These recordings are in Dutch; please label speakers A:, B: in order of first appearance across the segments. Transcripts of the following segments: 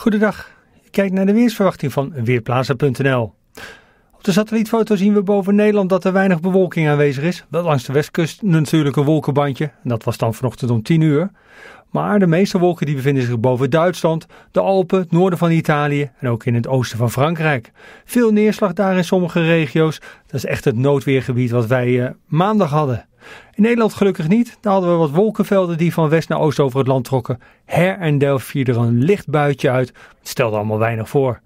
A: Goedendag, je kijkt naar de weersverwachting van Weerplaza.nl. Op de satellietfoto zien we boven Nederland dat er weinig bewolking aanwezig is. Wel langs de westkust natuurlijk een wolkenbandje, en dat was dan vanochtend om 10 uur. Maar de meeste wolken die bevinden zich boven Duitsland, de Alpen, het noorden van Italië en ook in het oosten van Frankrijk. Veel neerslag daar in sommige regio's, dat is echt het noodweergebied wat wij eh, maandag hadden. In Nederland gelukkig niet. Daar hadden we wat wolkenvelden die van west naar oost over het land trokken. Her en del viel er een licht buitje uit. Het stelde allemaal weinig voor.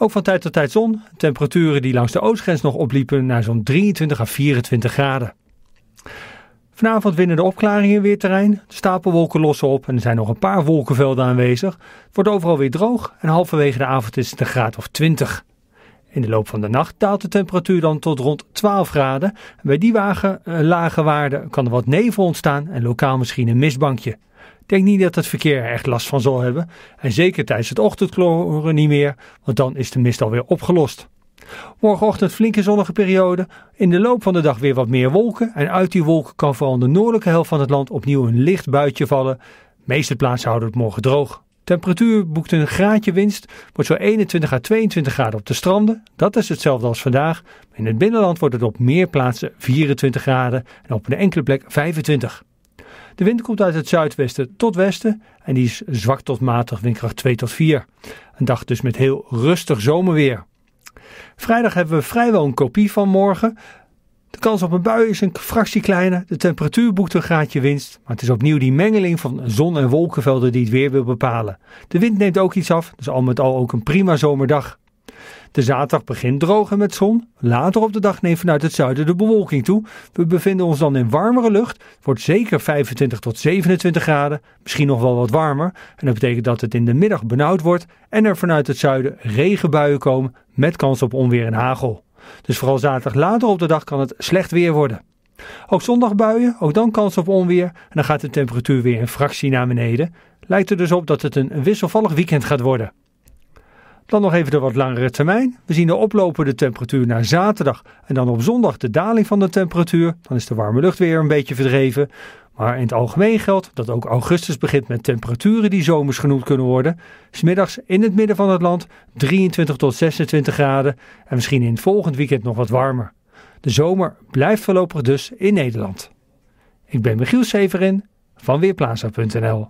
A: Ook van tijd tot tijd zon. Temperaturen die langs de oostgrens nog opliepen naar zo'n 23 à 24 graden. Vanavond winnen de opklaringen weer terrein. De stapelwolken lossen op en er zijn nog een paar wolkenvelden aanwezig. Het wordt overal weer droog en halverwege de avond is het een graad of 20. In de loop van de nacht daalt de temperatuur dan tot rond 12 graden. Bij die wagen, eh, lage waarden kan er wat nevel ontstaan en lokaal misschien een mistbankje. Denk niet dat het verkeer er echt last van zal hebben. En zeker tijdens het ochtendkloren niet meer, want dan is de mist alweer opgelost. Morgenochtend flinke zonnige periode. In de loop van de dag weer wat meer wolken. En uit die wolken kan vooral de noordelijke helft van het land opnieuw een licht buitje vallen. De meeste plaatsen houden het morgen droog. Temperatuur boekt een graadje winst, wordt zo 21 à 22 graden op de stranden. Dat is hetzelfde als vandaag. In het binnenland wordt het op meer plaatsen 24 graden en op een enkele plek 25. De wind komt uit het zuidwesten tot westen en die is zwak tot matig, windkracht 2 tot 4. Een dag dus met heel rustig zomerweer. Vrijdag hebben we vrijwel een kopie van morgen. De kans op een bui is een fractie kleiner, de temperatuur boekt een graadje winst, maar het is opnieuw die mengeling van zon- en wolkenvelden die het weer wil bepalen. De wind neemt ook iets af, dus al met al ook een prima zomerdag. De zaterdag begint droog en met zon. Later op de dag neemt vanuit het zuiden de bewolking toe. We bevinden ons dan in warmere lucht. Het wordt zeker 25 tot 27 graden, misschien nog wel wat warmer. En dat betekent dat het in de middag benauwd wordt en er vanuit het zuiden regenbuien komen met kans op onweer en hagel. Dus vooral zaterdag later op de dag kan het slecht weer worden. Ook zondag buien, ook dan kans op onweer en dan gaat de temperatuur weer een fractie naar beneden. Lijkt er dus op dat het een wisselvallig weekend gaat worden. Dan nog even de wat langere termijn. We zien de oplopende temperatuur naar zaterdag en dan op zondag de daling van de temperatuur. Dan is de warme lucht weer een beetje verdreven. Maar in het algemeen geldt dat ook augustus begint met temperaturen die zomers genoemd kunnen worden. Smiddags in het midden van het land 23 tot 26 graden en misschien in het volgend weekend nog wat warmer. De zomer blijft voorlopig dus in Nederland. Ik ben Michiel Severin van Weerplaza.nl